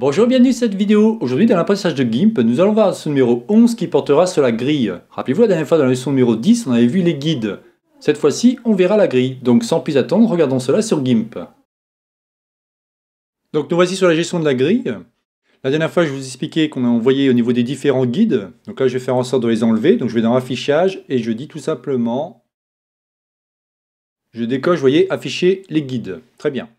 Bonjour et bienvenue dans cette vidéo. Aujourd'hui dans l'apprentissage de GIMP, nous allons voir la numéro 11 qui portera sur la grille. Rappelez-vous la dernière fois dans la leçon numéro 10, on avait vu les guides. Cette fois-ci, on verra la grille. Donc sans plus attendre, regardons cela sur GIMP. Donc nous voici sur la gestion de la grille. La dernière fois, je vous expliquais qu'on a envoyé au niveau des différents guides. Donc là, je vais faire en sorte de les enlever. Donc je vais dans Affichage et je dis tout simplement... Je décoche, vous voyez, afficher les guides. Très bien.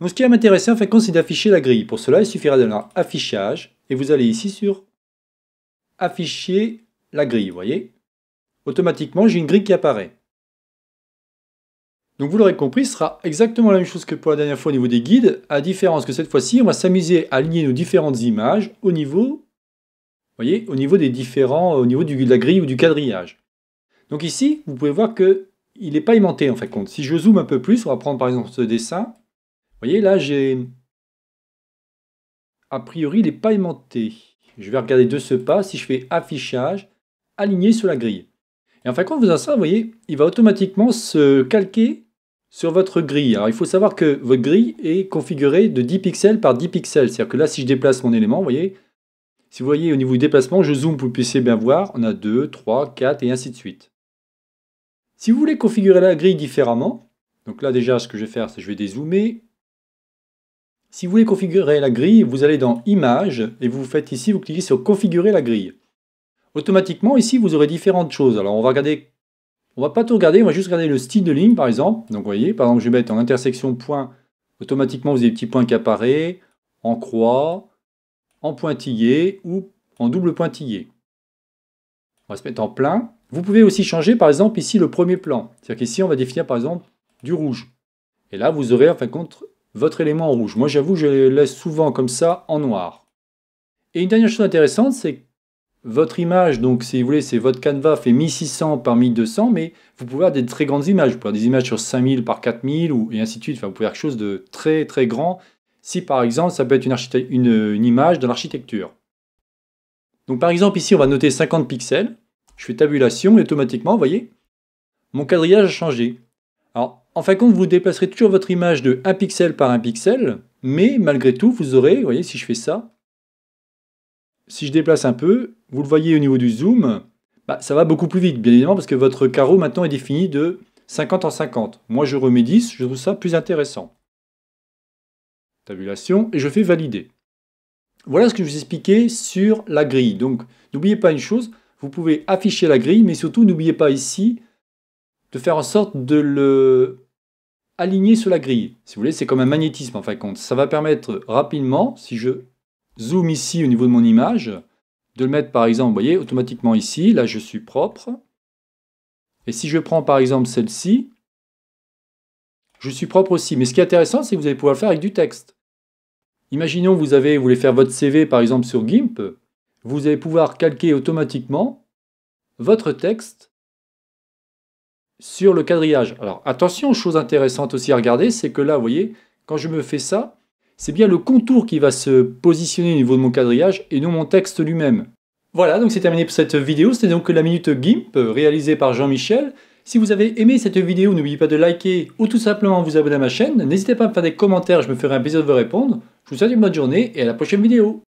Donc ce qui va m'intéresser en fin de c'est d'afficher la grille. Pour cela, il suffira d'aller dans Affichage et vous allez ici sur Afficher la grille, voyez Automatiquement, j'ai une grille qui apparaît. Donc vous l'aurez compris, ce sera exactement la même chose que pour la dernière fois au niveau des guides, à différence que cette fois-ci, on va s'amuser à aligner nos différentes images au niveau, voyez, au niveau des différents, au niveau du, de la grille ou du quadrillage. Donc ici, vous pouvez voir qu'il n'est pas aimanté en fin compte. Si je zoome un peu plus, on va prendre par exemple ce dessin, vous voyez, là, j'ai... A priori, il n'est pas aimanté. Je vais regarder de ce pas si je fais affichage, aligné sur la grille. Et en quand vous en ça, vous voyez, il va automatiquement se calquer sur votre grille. Alors, il faut savoir que votre grille est configurée de 10 pixels par 10 pixels. C'est-à-dire que là, si je déplace mon élément, vous voyez, si vous voyez au niveau du déplacement, je zoome pour que vous puissiez bien voir. On a 2, 3, 4 et ainsi de suite. Si vous voulez configurer la grille différemment, donc là déjà, ce que je vais faire, c'est que je vais dézoomer, si vous voulez configurer la grille, vous allez dans Images et vous faites ici, vous cliquez sur Configurer la grille. Automatiquement, ici, vous aurez différentes choses. Alors, on va regarder, on va pas tout regarder, on va juste regarder le style de ligne, par exemple. Donc, vous voyez, par exemple, je vais mettre en intersection point. Automatiquement, vous avez des petits points qui apparaissent, en croix, en pointillé ou en double pointillé. On va se mettre en plein. Vous pouvez aussi changer, par exemple, ici, le premier plan. C'est-à-dire qu'ici, on va définir, par exemple, du rouge. Et là, vous aurez, en fin de compte, votre élément en rouge. Moi, j'avoue, je le laisse souvent comme ça en noir. Et une dernière chose intéressante, c'est votre image, donc si vous voulez, c'est votre canevas fait 1600 par 1200, mais vous pouvez avoir des très grandes images. Vous pouvez avoir des images sur 5000 par 4000 ou, et ainsi de suite. Enfin, vous pouvez avoir quelque chose de très très grand. Si par exemple, ça peut être une, image de l'architecture. Donc par exemple, ici, on va noter 50 pixels. Je fais tabulation et automatiquement, vous voyez, mon quadrillage a changé. Alors, en fin de compte, vous déplacerez toujours votre image de 1 pixel par 1 pixel, mais malgré tout, vous aurez, vous voyez, si je fais ça, si je déplace un peu, vous le voyez au niveau du zoom, bah, ça va beaucoup plus vite, bien évidemment, parce que votre carreau maintenant est défini de 50 en 50. Moi, je remets 10, je trouve ça plus intéressant. Tabulation, et je fais valider. Voilà ce que je vous expliquais sur la grille. Donc, n'oubliez pas une chose, vous pouvez afficher la grille, mais surtout, n'oubliez pas ici de faire en sorte de le aligner sur la grille. Si vous voulez, c'est comme un magnétisme en fin de compte. Ça va permettre rapidement, si je zoome ici au niveau de mon image, de le mettre par exemple, vous voyez, automatiquement ici, là je suis propre. Et si je prends par exemple celle-ci, je suis propre aussi. Mais ce qui est intéressant, c'est que vous allez pouvoir le faire avec du texte. Imaginons vous avez, vous voulez faire votre CV par exemple sur GIMP, vous allez pouvoir calquer automatiquement votre texte sur le quadrillage. Alors attention, chose intéressante aussi à regarder, c'est que là, vous voyez, quand je me fais ça, c'est bien le contour qui va se positionner au niveau de mon quadrillage et non mon texte lui-même. Voilà, donc c'est terminé pour cette vidéo. C'était donc la Minute GIMP euh, réalisée par Jean-Michel. Si vous avez aimé cette vidéo, n'oubliez pas de liker ou tout simplement vous abonner à ma chaîne. N'hésitez pas à me faire des commentaires, je me ferai un plaisir de vous répondre. Je vous souhaite une bonne journée et à la prochaine vidéo.